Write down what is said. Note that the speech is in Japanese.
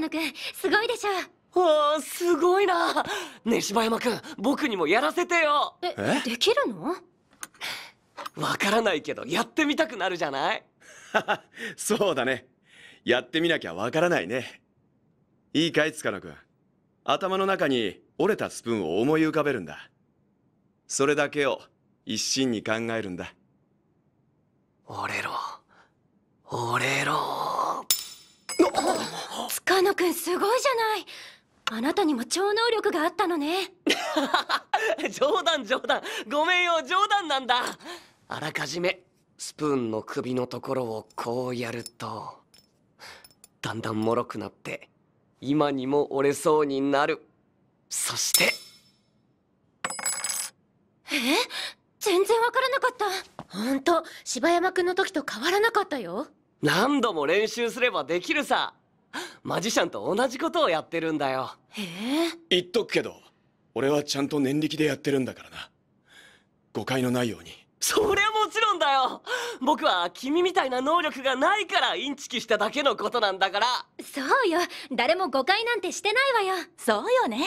野くんすごいでしょおおすごいなね柴山くん僕にもやらせてよえできるのわからないけどやってみたくなるじゃない そうだねやってみなきゃわからないねいいかい塚野くん頭の中に折れたスプーンを思い浮かべるんだそれだけを一心に考えるんだ折れろ折れろ塚野くんすごいじゃないあなたにも超能力があったのね 冗談冗談ごめんよ冗談なんだあらかじめスプーンの首のところをこうやるとだんだん脆くなって今にも折れそうになるそしてえ全然わからなかったほんと柴山くんの時と変わらなかったよ何度も練習すればできるさマジシャンと同じことをやってるんだよへえ言っとくけど俺はちゃんと念力でやってるんだからな誤解のないようにそりゃもちろんだよ僕は君みたいな能力がないからインチキしただけのことなんだからそうよ誰も誤解なんてしてないわよそうよね